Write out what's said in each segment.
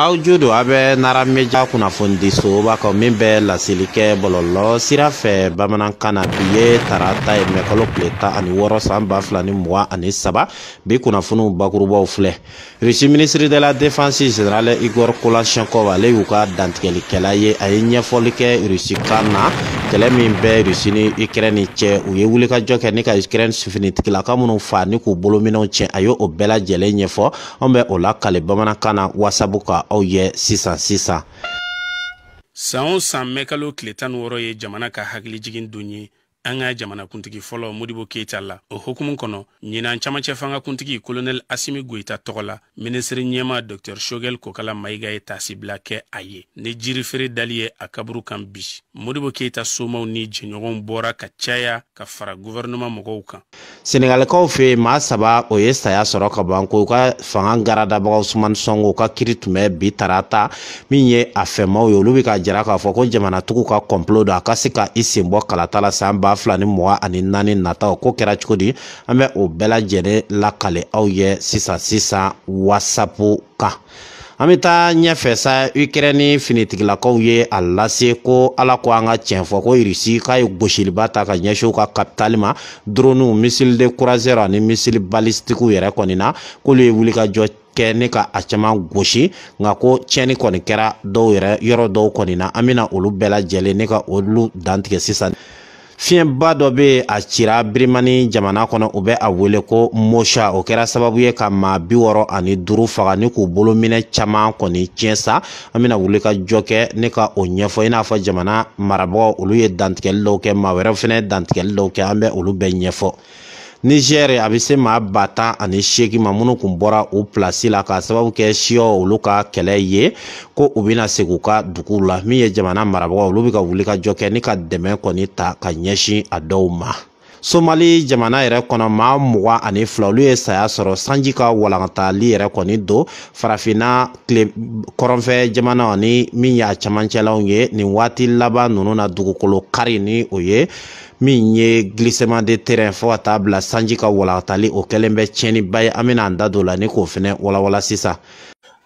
aw jo don a bɛ narameja kunnafonidisoba kɔ min bɛ laseli kɛ bɔlɔlɔ sira fɛ bamanankan na bi ye tarata ye mɛkalo tile tan ani wɔɔrɔ san ba fila ni mugan ani saba bi kunnafoniw bakurubaw filɛ rusi minisiri de la defansi general igor kolashɛnkov ale y'u ka dantigɛlikɛla ye a ye ɲɛfɔli kɛ rusi kan na kɛlɛ min bɛ rusi ni ukraine cɛ u ye wulikajɔ kɛ ni ka ukraine finitigilaka minnu fa ni k'u bolominɛw tiɲɛ a ye o bɛɛ lajɛlen ɲɛfɔ anw bɛ o lakali bamanankan na wasabu ka aw ye sisan sisan san o san mɛkalo tile tan ni wɔɔrɔ ye jamana ka hakilijigin don ye an ka kuntigi fɔlɔ modibo keita la o hokumu kɔnɔ ɲinan camacɛ fanga kuntigi kolonɛl asimi goyita tɔgɔ la minisiri ɲɛma dɔktɛr shogɛl kokala mayiga ye tasibila kɛ a ye ni jirifeere dali ye a kaburu kan bi modibo keita somaw ni jɛɲɔgɔnw bɔra ka caya ka fara guvɛrɛnɛma mɔgɔw kan senegalikaw fɛ maa saba o ye saya sɔrɔ ka ban ko u ka fanga garadabagaw sumani sɔngo ka kiri tun bɛ bi tarata min ye a fɛmaw ye olu be k'a jira k'a fɔ ko jamanatugu ka kɔnpilo don a ka se ka i senbɔ bɔ kalata la saan ba fila ni mugan ani naani nataw ko kɛra cogo di an bɛ o bɛɛ lajɛlen lakale aw ye sisan sisan wasapu kan an bɛ taa ɲɛfɛ sa ukraine finitigilakaw ye a lase ko ala ko an ka tiɲɛ fɔ ko irisi k'a ye gosiliba ta ka ɲɛsin u ka kapitali ma droniw misili de kurazɛr ani misili balistikiw yɛrɛ kɔni na k'olu ye wulikajɔ kɛ ne ka a caman gosi nka ko tiɲɛni kɔni kɛra dɔw yɛrɛ yɔrɔ dɔw kɔni na an bɛna olu bɛɛ lajɛlen ne ka olu dantigɛ sisan fiɲɛba dɔ be a cira birimani jamana kɔnɔ u bɛ a wele ko mosha o kɛra sababu ye ka ma bi wɔrɔ ani duru faga ni k'u bolominɛ caaman kɔni tiɲɛ sa an bena wuli ka jɔ kɛ ne ka o ɲɛfɔ i n'a fɔ jamana marabagaw olu ye dantigɛli dɔw kɛ ma wɛrɛw fɛnɛ dantigɛli dɔw kɛ an bɛ olu bɛɛ ɲɛfɔ nigɛri a be se ma batan ani seegin ma minnu kun bɔra u plasi la k'a sababu kɛ siyɔ olu ka kɛlɛ ye ko u bena segu ka dugu la min ye jamana marabagaw olu bɛ ka wuli ka jɔ kɛ ni ka dɛmɛ kɔni ta ka ɲɛsin a dɔw ma somali jamana yɛrɛ kɔnɔ ma muga ani fila olu ye saya sɔrɔ sanji ka walankatali yɛrɛ kɔni don farafina tile kɔrɔnfɛ jamanaw ni min y'a camancɛlaw ye ni waati laban nunu na dugukolo kari ni o ye min ye glissement de terrain fɔɔ ka taa bila sanji ka walankatali o kɛlen bɛ tiɲɛniba ye an bena an da do la ni k'o fɛnɛ walawala sisan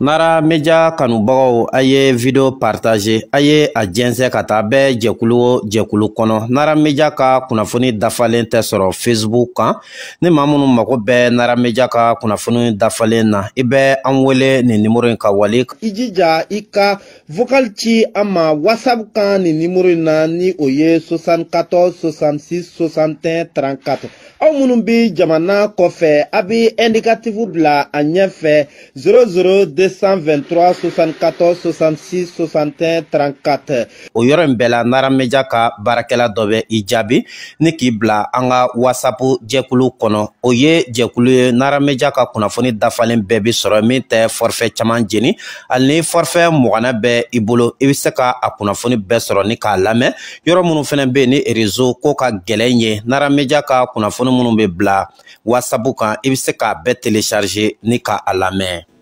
mara media kanubagaw a ye video partage a ye a jɛnsɛ ka taa bɛɛ jɛkulu o jɛkulu kɔnɔ nara media ka kunnafoni dafalen tɛ sɔrɔ facebook kan ni ma minnu mago bɛɛ nara media ka kunnafoni dafalen na i bɛ an wele nin nimoro yi ka wali i jija i ka vokal ci an ma whatsapp kan nin nimoro yi na ni o ye 64 66 61 34 aw minnu be jamana kɔfɛ a be indikatifu bila a ɲɛfɛ 00 223 o yɔrɔ in bɛɛ la narameja ka baarakɛla dɔ bɛ i jaabi ni k'i bila an ka wasapu jɛkulu kɔnɔ o ye jɛkulu ye narameja ka kunnafoni dafalen bɛɛ be sɔrɔ min tɛ forfɛ caman jeni hali ni forfɛ mɔgɔna bɛ i bolo i be se ka a kunnafoni bɛɛ sɔrɔ ni k'a lamɛn yɔrɔ minnu fɛnɛ be ni rezo ko ka gwɛlɛn ye narameja ka kunnafoni minnu be bila wasapu kan i be se k'a bɛɛ telecharge ni ka a lamɛn